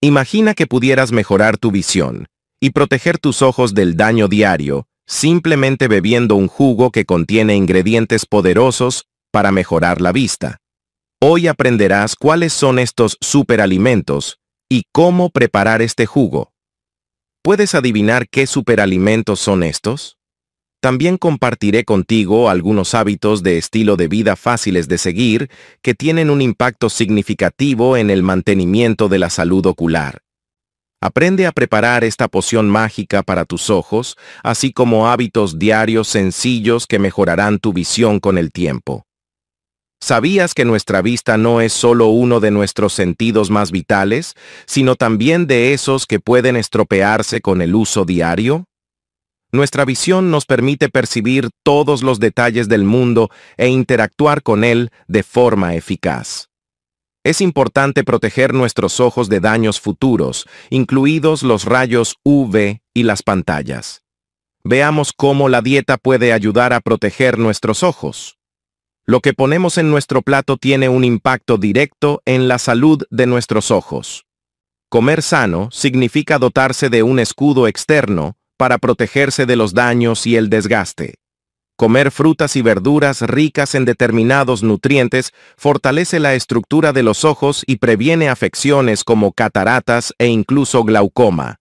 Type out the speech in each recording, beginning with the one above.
Imagina que pudieras mejorar tu visión y proteger tus ojos del daño diario simplemente bebiendo un jugo que contiene ingredientes poderosos para mejorar la vista. Hoy aprenderás cuáles son estos superalimentos y cómo preparar este jugo. ¿Puedes adivinar qué superalimentos son estos? También compartiré contigo algunos hábitos de estilo de vida fáciles de seguir que tienen un impacto significativo en el mantenimiento de la salud ocular. Aprende a preparar esta poción mágica para tus ojos, así como hábitos diarios sencillos que mejorarán tu visión con el tiempo. ¿Sabías que nuestra vista no es solo uno de nuestros sentidos más vitales, sino también de esos que pueden estropearse con el uso diario? Nuestra visión nos permite percibir todos los detalles del mundo e interactuar con él de forma eficaz. Es importante proteger nuestros ojos de daños futuros, incluidos los rayos UV y las pantallas. Veamos cómo la dieta puede ayudar a proteger nuestros ojos. Lo que ponemos en nuestro plato tiene un impacto directo en la salud de nuestros ojos. Comer sano significa dotarse de un escudo externo para protegerse de los daños y el desgaste. Comer frutas y verduras ricas en determinados nutrientes fortalece la estructura de los ojos y previene afecciones como cataratas e incluso glaucoma.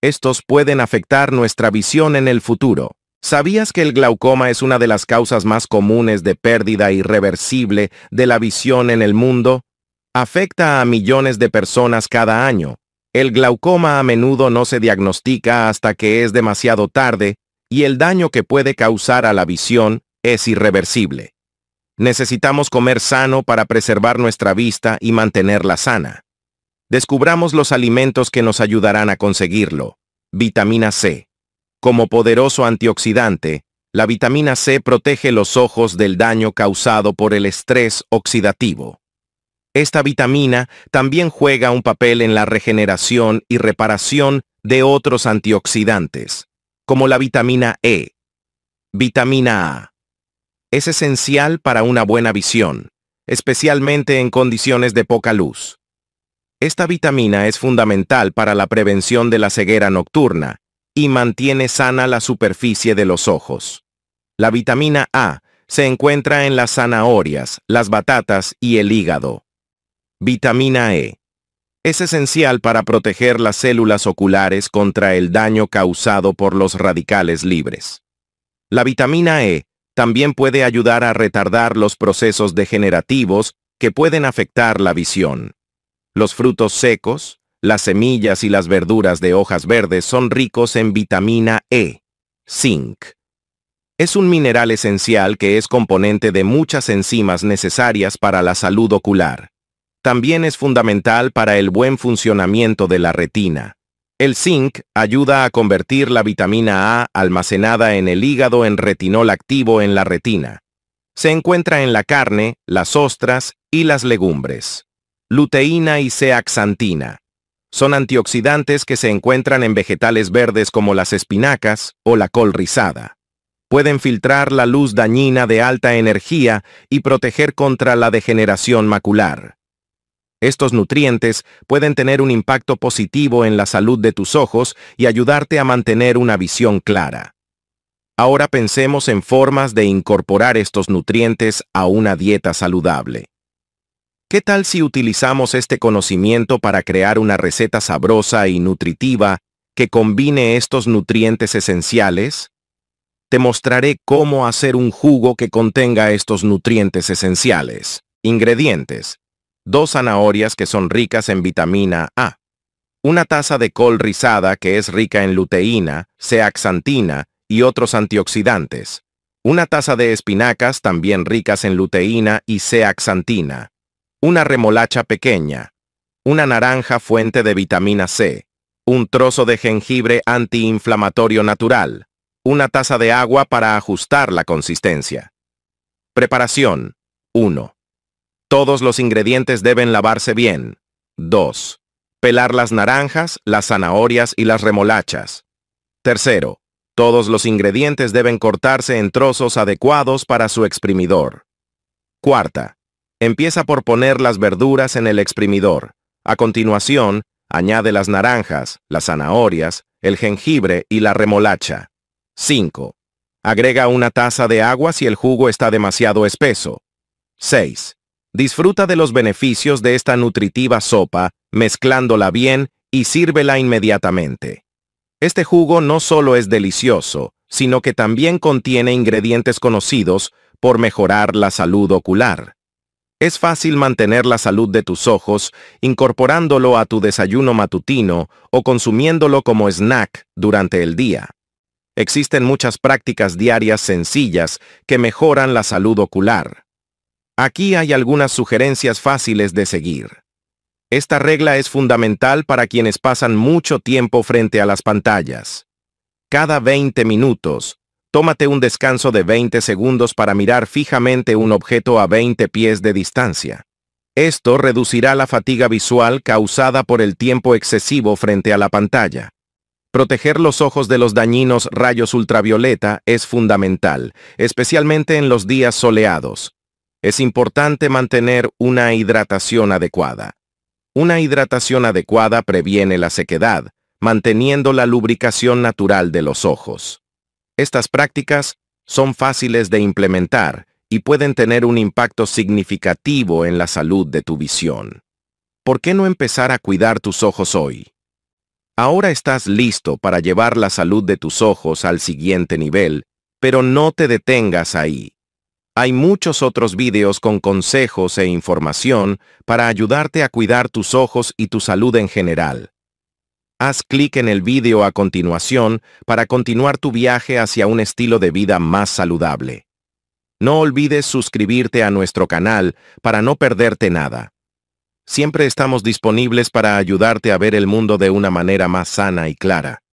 Estos pueden afectar nuestra visión en el futuro. ¿Sabías que el glaucoma es una de las causas más comunes de pérdida irreversible de la visión en el mundo? Afecta a millones de personas cada año, el glaucoma a menudo no se diagnostica hasta que es demasiado tarde y el daño que puede causar a la visión es irreversible. Necesitamos comer sano para preservar nuestra vista y mantenerla sana. Descubramos los alimentos que nos ayudarán a conseguirlo. Vitamina C. Como poderoso antioxidante, la vitamina C protege los ojos del daño causado por el estrés oxidativo. Esta vitamina también juega un papel en la regeneración y reparación de otros antioxidantes, como la vitamina E. Vitamina A. Es esencial para una buena visión, especialmente en condiciones de poca luz. Esta vitamina es fundamental para la prevención de la ceguera nocturna y mantiene sana la superficie de los ojos. La vitamina A se encuentra en las zanahorias, las batatas y el hígado. Vitamina E. Es esencial para proteger las células oculares contra el daño causado por los radicales libres. La vitamina E también puede ayudar a retardar los procesos degenerativos que pueden afectar la visión. Los frutos secos, las semillas y las verduras de hojas verdes son ricos en vitamina E, zinc. Es un mineral esencial que es componente de muchas enzimas necesarias para la salud ocular también es fundamental para el buen funcionamiento de la retina. El zinc ayuda a convertir la vitamina A almacenada en el hígado en retinol activo en la retina. Se encuentra en la carne, las ostras y las legumbres. Luteína y zeaxantina. Son antioxidantes que se encuentran en vegetales verdes como las espinacas o la col rizada. Pueden filtrar la luz dañina de alta energía y proteger contra la degeneración macular. Estos nutrientes pueden tener un impacto positivo en la salud de tus ojos y ayudarte a mantener una visión clara. Ahora pensemos en formas de incorporar estos nutrientes a una dieta saludable. ¿Qué tal si utilizamos este conocimiento para crear una receta sabrosa y nutritiva que combine estos nutrientes esenciales? Te mostraré cómo hacer un jugo que contenga estos nutrientes esenciales. Ingredientes dos zanahorias que son ricas en vitamina A, una taza de col rizada que es rica en luteína, zeaxantina y otros antioxidantes, una taza de espinacas también ricas en luteína y zeaxantina, una remolacha pequeña, una naranja fuente de vitamina C, un trozo de jengibre antiinflamatorio natural, una taza de agua para ajustar la consistencia. Preparación 1. Todos los ingredientes deben lavarse bien. 2. Pelar las naranjas, las zanahorias y las remolachas. Tercero, todos los ingredientes deben cortarse en trozos adecuados para su exprimidor. 4. empieza por poner las verduras en el exprimidor. A continuación, añade las naranjas, las zanahorias, el jengibre y la remolacha. 5. Agrega una taza de agua si el jugo está demasiado espeso. 6. Disfruta de los beneficios de esta nutritiva sopa, mezclándola bien y sírvela inmediatamente. Este jugo no solo es delicioso, sino que también contiene ingredientes conocidos por mejorar la salud ocular. Es fácil mantener la salud de tus ojos incorporándolo a tu desayuno matutino o consumiéndolo como snack durante el día. Existen muchas prácticas diarias sencillas que mejoran la salud ocular. Aquí hay algunas sugerencias fáciles de seguir. Esta regla es fundamental para quienes pasan mucho tiempo frente a las pantallas. Cada 20 minutos, tómate un descanso de 20 segundos para mirar fijamente un objeto a 20 pies de distancia. Esto reducirá la fatiga visual causada por el tiempo excesivo frente a la pantalla. Proteger los ojos de los dañinos rayos ultravioleta es fundamental, especialmente en los días soleados. Es importante mantener una hidratación adecuada. Una hidratación adecuada previene la sequedad, manteniendo la lubricación natural de los ojos. Estas prácticas son fáciles de implementar y pueden tener un impacto significativo en la salud de tu visión. ¿Por qué no empezar a cuidar tus ojos hoy? Ahora estás listo para llevar la salud de tus ojos al siguiente nivel, pero no te detengas ahí. Hay muchos otros vídeos con consejos e información para ayudarte a cuidar tus ojos y tu salud en general. Haz clic en el vídeo a continuación para continuar tu viaje hacia un estilo de vida más saludable. No olvides suscribirte a nuestro canal para no perderte nada. Siempre estamos disponibles para ayudarte a ver el mundo de una manera más sana y clara.